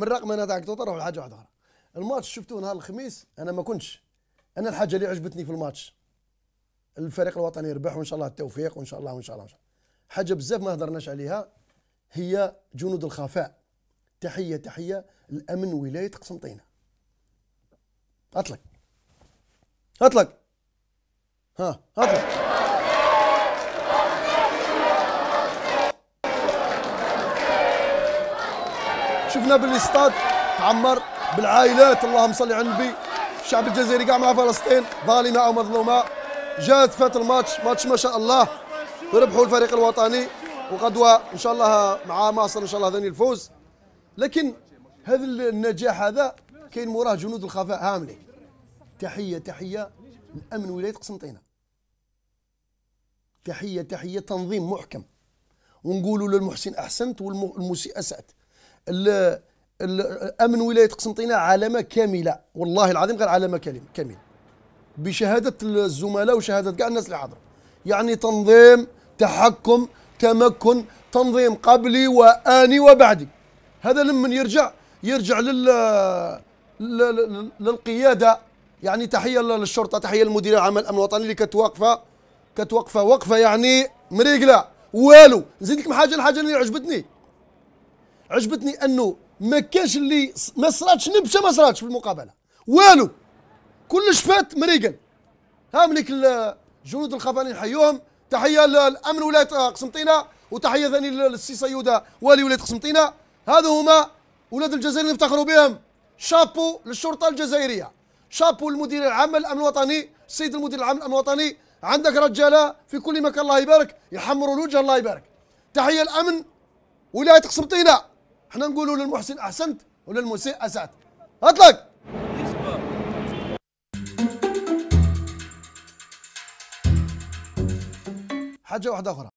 من رقم انا تاع كتوطه حاجه واحده اخرى الماتش شفتوه نهار الخميس انا ما كنتش انا الحاجه اللي عجبتني في الماتش الفريق الوطني يربح وان شاء الله التوفيق وان شاء الله وان شاء الله, وإن شاء الله. حاجه بزاف ما هضرناش عليها هي جنود الخفاء تحيه تحيه الامن ولايه قسنطينه اطلق اطلق ها اطلق شفنا باللي الاستاد تعمر بالعائلات اللهم صل على النبي الشعب الجزائري كاع مع فلسطين ظالمه او مظلومه جات فات الماتش ماتش ما شاء الله ربحوا الفريق الوطني وغدوه ان شاء الله مع مصر ان شاء الله ثاني الفوز لكن هذا النجاح هذا كاين موراه جنود الخفاء عاملين تحيه تحيه لامن ولايه قسنطينه تحيه تحيه تنظيم محكم ونقولوا للمحسن احسنت والمسيء اسات امن ولايه قسنطينه علامه كامله والله العظيم غير علامه كامله بشهاده الزملاء وشهاده كاع الناس اللي حضروا يعني تنظيم تحكم تمكن تنظيم قبلي واني وبعدي هذا لمن يرجع يرجع لل للقياده يعني تحيه للشرطه تحيه للمديريه العامه الامن الوطني اللي كتوقفه كتوقفه وقفه يعني مريقله والو نزيد لكم حاجه الحاجه اللي عجبتني عجبتني انه ما كانش اللي ما صراتش نبشه ما صراتش في المقابله والو كلش فات مريقل ها مليك الجنود الخفاني نحيوهم تحيه للامن ولايه آه، قسنطينه وتحيه ثاني للسي سيوده والي ولايه قسنطينه هذو هما ولاد الجزائر اللي نفتخروا بهم شابو للشرطه الجزائريه شابو المدير العام الامن الوطني السيد المدير العام الامن الوطني عندك رجاله في كل مكان الله يبارك يحمروا الوجه الله يبارك تحيه الامن ولايه قسنطينه احنا نقولوا للمحسن احسنت وللمسيء اسات اطلق حاجه واحده اخرى